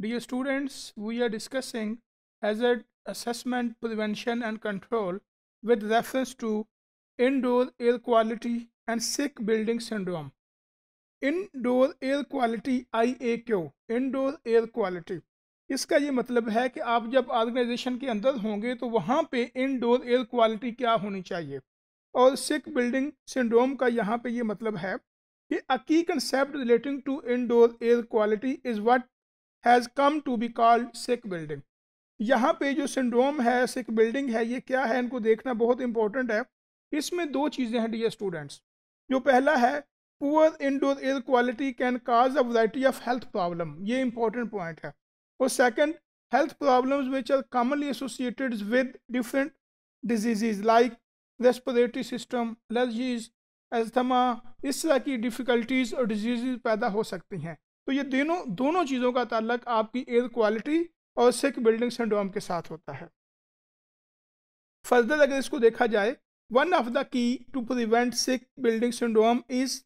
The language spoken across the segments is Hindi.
Dear students, we are discussing hazard assessment, prevention and control with reference to indoor air quality and sick building syndrome. Indoor air quality IAQ, indoor air quality. इसका ये मतलब है कि आप जब ऑर्गेनाइजेशन के अंदर होंगे तो वहाँ पे इनडोर एयर क्वालिटी क्या होनी चाहिए और सिक बिल्डिंग सिंड्रोम का यहाँ पे ये मतलब है कि a key concept relating to indoor air quality is what has come to be called sick building यहाँ पे जो सिंड्रोम है सिक बिल्डिंग है ये क्या है इनको देखना बहुत इंपॉर्टेंट है इसमें दो चीज़ें हैं डी स्टूडेंट्स जो पहला है poor indoor air quality can cause a variety of health problem ये इंपॉर्टेंट पॉइंट है और second health problems which are commonly associated with different disease like respiratory system allergies asthma इस तरह की डिफ़िकल्टीज और डिजीज पैदा हो सकती हैं तो ये दोनों दोनों चीज़ों का ताल्लक आपकी एयर क्वालिटी और सिक बिल्डिंग सिंड्रोम के साथ होता है फर्दर अगर इसको देखा जाए one of the key to prevent sick building syndrome is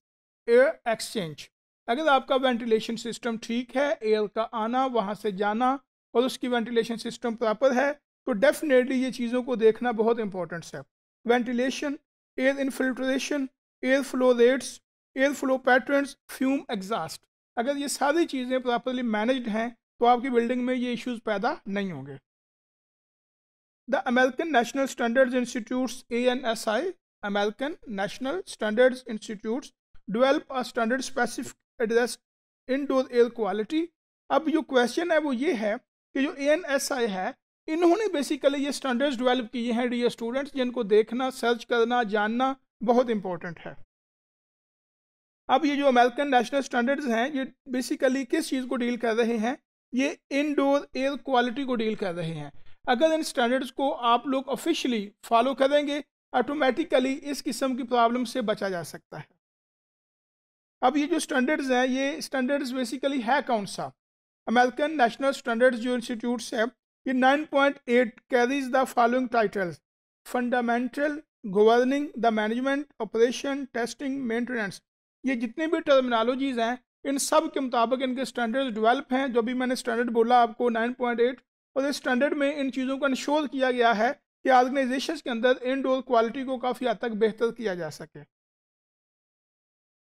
air exchange अगर आपका वेंटिलेशन सिस्टम ठीक है एयर का आना वहाँ से जाना और उसकी वेंटिलेशन सिस्टम प्रॉपर है तो डेफिनेटली ये चीज़ों को देखना बहुत इंपॉर्टेंट है ventilation air infiltration air flow rates air flow patterns fume exhaust अगर ये सारी चीज़ें प्रॉपरली मैनेज्ड हैं तो आपकी बिल्डिंग में ये इश्यूज पैदा नहीं होंगे the American National Standards Institutes A N S I American National standards Institutes develop a standard specific address indoor air quality अब जो क्वेश्चन है वो ये है कि जो ए एन एस आई है इन्होंने बेसिकली ये स्टैंडर्ड्स डिवेल्प किए हैं डी स्टूडेंट्स जिनको देखना सर्च करना जानना बहुत इंपॉर्टेंट है अब ये जो अमेरिकन नेशनल स्टैंडर्ड्स हैं ये बेसिकली किस चीज़ को डील कर रहे हैं ये इनडोर एयर क्वालिटी को डील कर रहे हैं अगर इन स्टैंडर्ड्स को आप लोग ऑफिशियली फॉलो करेंगे ऑटोमेटिकली इस किस्म की प्रॉब्लम से बचा जा सकता है अब ये जो स्टैंडर्ड्स हैं ये स्टैंडर्ड्स बेसिकली है कौन सा अमेरिकन नेशनल स्टैंडर्ड्स जो इंस्टीट्यूट्स हैं ये 9.8 point eight carries the following titles fundamental governing the management operation testing maintenance ये जितने भी टर्मिनोलॉजीज़ हैं इन सब के मुताबिक इनके स्टैंडर्ड्स डेवलप हैं जो भी मैंने स्टैंडर्ड बोला आपको 9.8 और इस स्टैंडर्ड में इन चीज़ों को इंश्योर किया गया है कि ऑर्गेनाइजेशन के अंदर इनडोर क्वालिटी को काफ़ी हद तक बेहतर किया जा सके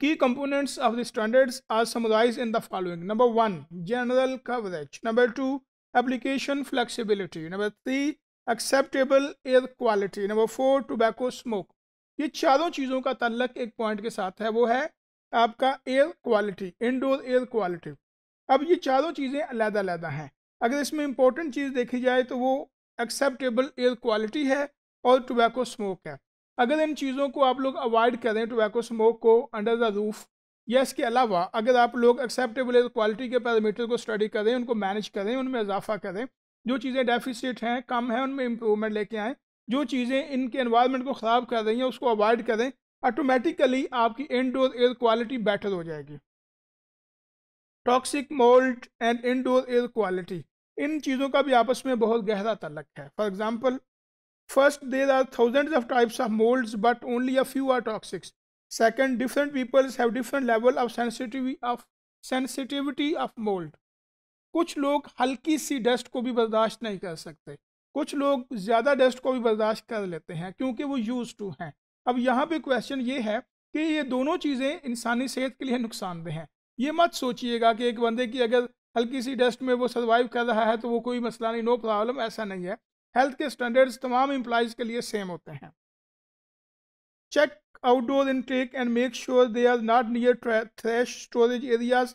की components of the standards are summarise in the following number one general coverage number two application flexibility number three acceptable air quality number four tobacco smoke ये चारों चीज़ों का तल्लक एक पॉइंट के साथ है वो है आपका air quality indoor air quality अब ये चारों चीज़ें अलहदा अलहदा हैं अगर इसमें इंपॉर्टेंट चीज़ देखी जाए तो वो एक्सेप्टेबल एयर क्वालिटी है और टोबैको स्मोक है अगर इन चीज़ों को आप लोग अवॉइड करें टोबैको स्मोक को अंडर द रूफ या इसके अलावा अगर आप लोग एक्सेप्टेबल एयर क्वालिटी के पैरामीटर को स्टडी करें उनको मैनेज करें उनमें इजाफा करें जो चीज़ें डेफिसिट हैं कम हैं उनमें इम्प्रूवमेंट लेके आएँ जो चीज़ें इनके इन्वायरमेंट को ख़राब कर रही हैं उसको अवॉइड करें ऑटोमेटिकली आपकी इनडोर एयर क्वालिटी बेटर हो जाएगी toxic mould and indoor air quality इन चीज़ों का भी आपस में बहुत गहरा तलक है for example first there are thousand of types of mould but only a few are toxics second different peoples have different level of sensitive of sensitivity of mould कुछ लोग हल्की सी डस्ट को भी बर्दाश्त नहीं कर सकते कुछ लोग ज़्यादा डस्ट को भी बर्दाश्त कर लेते हैं क्योंकि वो यूज टू हैं अब यहाँ पे क्वेश्चन ये है कि ये दोनों चीज़ें इंसानी सेहत के लिए नुकसानदेह हैं ये मत सोचिएगा कि एक बंदे की अगर हल्की सी डस्ट में वो सर्वाइव कर रहा है तो वो कोई मसला नहीं नो प्रॉब्लम ऐसा नहीं है हेल्थ के स्टैंडर्ड्स तमाम एम्प्लाइज के लिए सेम होते हैं check outdoor intake and make sure they are not near trash storage areas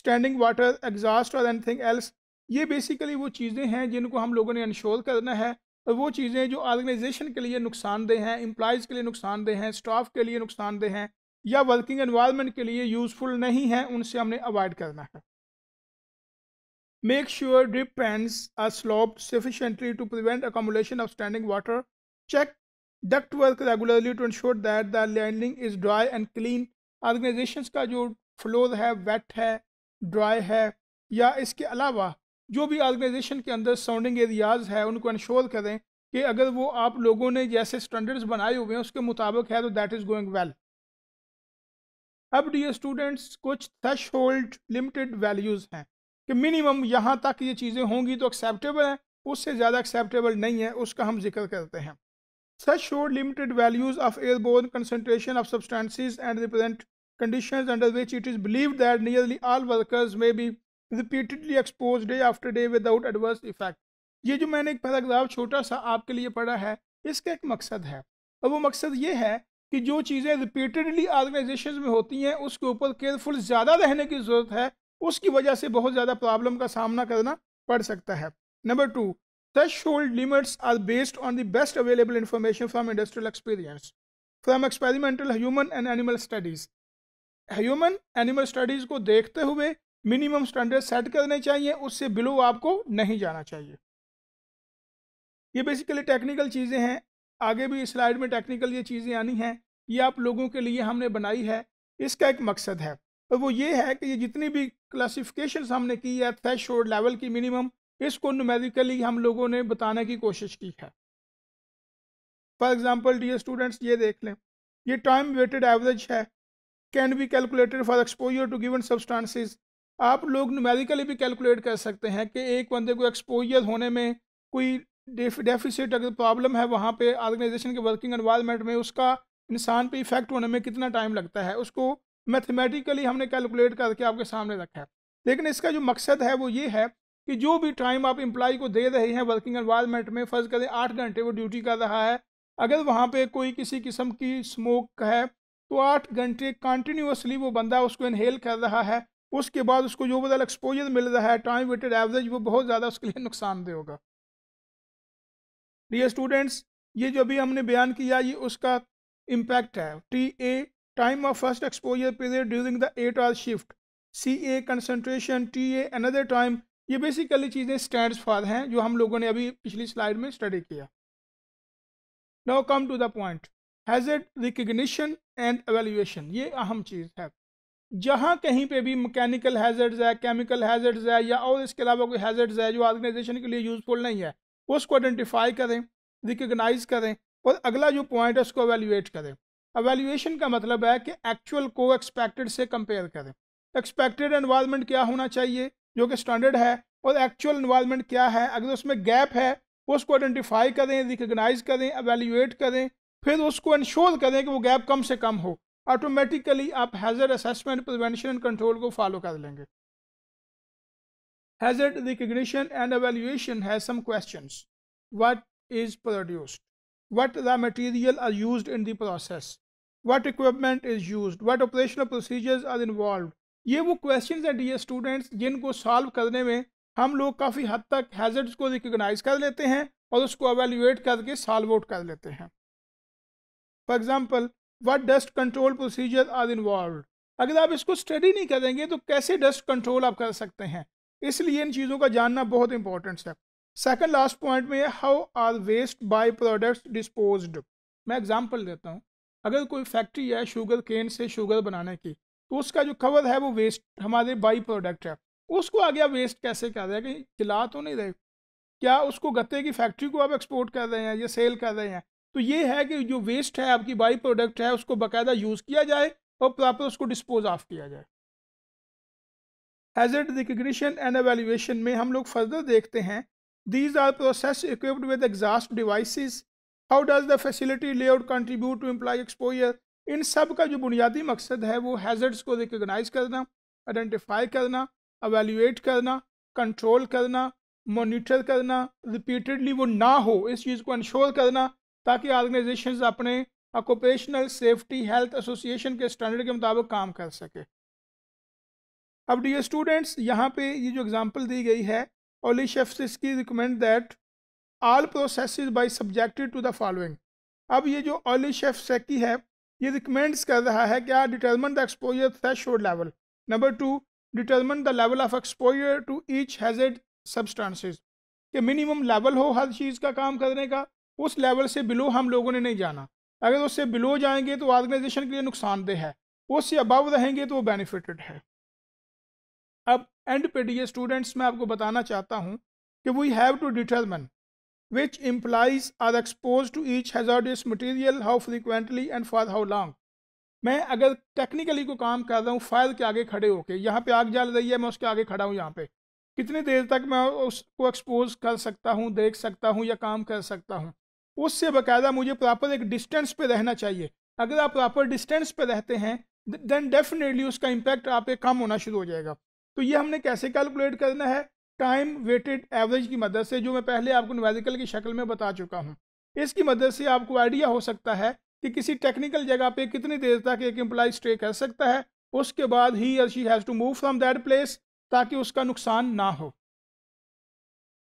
standing water exhaust और एनीथिंग एल्स ये बेसिकली वो चीज़ें हैं जिनको हम लोगों ने इंश्योर करना है वो चीज़ें जो ऑर्गेनाइजेशन के लिए नुकसानदेह हैं एम्प्लॉज़ के लिए नुकसानदेह हैं स्टाफ के लिए नुकसानदेह हैं या वर्किंग एनवायरनमेंट के लिए यूज़फुल नहीं है उनसे हमने अवॉइड करना है make sure drip pans are sloped sufficiently to prevent accumulation of standing water check duct work regularly to ensure that the landing is dry and clean organisation का जो फ्लोर है वेट है ड्राई है या इसके अलावा जो भी ऑर्गेनाइजेशन के अंदर सराउंडिंग एरियाज़ है उनको इंश्योर करें कि अगर वो आप लोगों ने जैसे स्टैंडर्ड्स बनाए हुए हैं उसके मुताबिक है तो दैट इज़ गोइंग वेल अब डी स्टूडेंट्स कुछ थ्रेश लिमिटेड वैल्यूज़ हैं कि मिनिमम यहाँ तक ये चीज़ें होंगी तो एक्सेप्टेबल हैं उससे ज़्यादा एक्सेप्टेबल नहीं है उसका हम जिक्र करते हैं such should limited values of airborne concentration of substances and represent condition under which it is believe that nearly all workers may be repeatedly expose day after day without adverse effect ये जो मैंने एक पैराग्राफ छोटा सा आपके लिए पढ़ा है इसका एक मकसद है और वो मकसद ये है कि जो चीज़ें रिपीटेडली ऑर्गेनाइजेशन में होती हैं उसके ऊपर केयरफुल ज़्यादा रहने की ज़रूरत है उसकी वजह से बहुत ज़्यादा प्रॉब्लम का सामना करना पड़ सकता है number two threshold limits are based on the best available information from industrial experience from experimental human and animal studies human animal studies को देखते हुए मिनिमम स्टैंडर्ड सेट करने चाहिए उससे बिलो आपको नहीं जाना चाहिए ये बेसिकली टेक्निकल चीज़ें हैं आगे भी स्लाइड में टेक्निकल ये चीज़ें आनी हैं ये आप लोगों के लिए हमने बनाई है इसका एक मकसद है और वो ये है कि ये जितनी भी क्लासिफिकेशन हमने की है थ्रेश लेवल की मिनिमम इसको नुमेरिकली हम लोगों ने बताने की कोशिश की है फॉर एग्जाम्पल डी स्टूडेंट्स ये देख लें ये टाइम वेटेड एवरेज है can be calculated for exposure to given substances आप लोग नुमेरिकली भी कैलकुलेट कर सकते हैं कि एक बंदे को एक्सपोजर होने में कोई डेफिसिट अगर प्रॉब्लम है वहाँ पे ऑर्गेनाइजेशन के वर्किंग एनवायरनमेंट में उसका इंसान पे इफेक्ट होने में कितना टाइम लगता है उसको मैथमेटिकली हमने कैलकुलेट करके आपके सामने रखा है लेकिन इसका जो मकसद है वो ये है कि जो भी टाइम आप एम्प्लॉय को दे रहे हैं वर्किंग एनवायरनमेंट में फ़र्ज़ करें आठ घंटे वो ड्यूटी कर रहा है अगर वहाँ पर कोई किसी किस्म की स्मोक है तो आठ घंटे कंटिन्यूसली वो बंदा उसको इनहेल कर रहा है उसके बाद उसको जो बदल एक्सपोजर मिल रहा है टाइम वेटेड एवरेज वो बहुत ज़्यादा उसके लिए नुकसानदेह होगा डियर स्टूडेंट्स ये जो अभी हमने बयान किया ये उसका इम्पैक्ट है T A time of first exposure period during the eight hour shift C A concentration T A another time ये बेसिकली चीज़ें स्टैंड फॉर हैं जो हम लोगों ने अभी पिछली स्लाइड में स्टडी किया now come to the point it recognition and evaluation ये अहम चीज़ है जहाँ कहीं पे भी मैकेनिकल हैजर्ड्स है केमिकल हैजर्ड्स है या और इसके अलावा कोई हैजर्ड्स है जो ऑर्गेनाइजेशन के लिए यूज़फुल नहीं है उसको आइडेंटिफाई करें रिकगनाइज करें और अगला जो पॉइंट है उसको अवेल्यूएट करें अवेल्यूएशन का मतलब है कि एक्चुअल को एक्सपेक्टेड से कंपेयर करें एक्सपेक्टेड एनवायरनमेंट क्या होना चाहिए जो कि स्टैंडर्ड है और एक्चुअल इन्वायरमेंट क्या है अगर उसमें गैप है उसको आइडेंटिफाई करें रिकगनाइज करें अवेल्यूएट करें फिर उसको इंश्योर करें कि वो गैप कम से कम हो ऑटोमेटिकली आप hazard assessment prevention and control को फॉलो कर लेंगे hazard recognition and evaluation has some question what is produced what the material are use in the process what equipment is use what operational procedures are involve ये वो क्वेश्चन हैं डी स्टूडेंट्स जिनको सॉल्व करने में हम लोग काफ़ी हद तक हैजर्ड्स को रिकोगनाइज कर लेते हैं और उसको अवेल्यूएट करके सॉल्व आउट कर लेते हैं for example what dust control procedure are involve अगर आप इसको स्टडी नहीं करेंगे तो कैसे डस्ट कंट्रोल आप कर सकते हैं इसलिए इन चीज़ों का जानना बहुत इंपॉर्टेंट है सेकंड लास्ट पॉइंट में how are waste by products dispose मैं एग्जांपल देता हूँ अगर कोई फैक्ट्री है शुगर केन से शुगर बनाने की तो उसका जो कवर है वो वेस्ट हमारे बाई प्रोडक्ट है उसको आगे आप वेस्ट कैसे कर रहे हैं कहीं खिला तो नहीं रहे क्या उसको गत्ते की फैक्ट्री को आप एक्सपोर्ट कर रहे हैं या सेल कर रहे हैं तो ये है कि जो वेस्ट है आपकी बाई प्रोडक्ट है उसको बाकायदा यूज़ किया जाए और प्रॉपर उसको डिस्पोज ऑफ किया जाए हैजर्ड रिकग्निशन एंड एवेल्यूशन में हम लोग फर्दर देखते हैं these are process equipped with exhaust device how does the facility out contribute to employee exposure इन सब का जो बुनियादी मकसद है वो हैजर्ड्स को रिकगनाइज करना आइडेंटिफाई करना अवेल्यूएट करना कंट्रोल करना मोनिटर करना रिपीटडली वो ना हो इस चीज़ को इंश्योर करना ताकि ऑर्गेनाइजेशन अपने ऑक्यूपेशनल सेफ्टी हेल्थ एसोसिएशन के स्टैंडर्ड के मुताबिक काम कर सके अब डी स्टूडेंट्स यहाँ पे ये जो एग्जांपल दी गई है ओली शेफ्सिस की recommend that all process by subjected to the following अब ये जो ओली शेफ सेकी है ये रिकमेंड्स कर रहा है क्या determine the exposure threshold level number two determine the level of exposure to each hazard substances कि मिनिमम लेवल हो हर चीज़ का काम करने का उस लेवल से बिलो हम लोगों ने नहीं जाना अगर उससे बिलो जाएंगे तो ऑर्गेनाइजेशन के लिए नुकसानदेह है उससे अबव रहेंगे तो वो बेनिफिटेड है अब एंड पे डी स्टूडेंट्स मैं आपको बताना चाहता हूँ कि we have to determine which employees are expose to each hazardous material how frequently and for how long मैं अगर टेक्निकली को काम कर रहा हूँ फायर के आगे खड़े होके यहाँ पे आग जल रही है मैं उसके आगे खड़ा हूँ यहाँ पे कितनी देर तक मैं उसको एक्सपोज कर सकता हूँ देख सकता हूँ या काम कर सकता हूँ उससे बाकायदा मुझे प्रॉपर एक डिस्टेंस पे रहना चाहिए अगर आप प्रॉपर डिस्टेंस पे रहते हैं देन डेफिनेटली उसका इम्पैक्ट आप कम होना शुरू हो जाएगा तो ये हमने कैसे कैलकुलेट करना है टाइम वेटेड एवरेज की मदद से जो मैं पहले आपको न्यूमेरिकल की शक्ल में बता चुका हूँ इसकी मदद से आपको आइडिया हो सकता है कि किसी टेक्निकल जगह पे कितनी देर तक एक एम्प्लॉय स्टे कर सकता है उसके बाद ही or she has to move from that place ताकि उसका नुकसान ना हो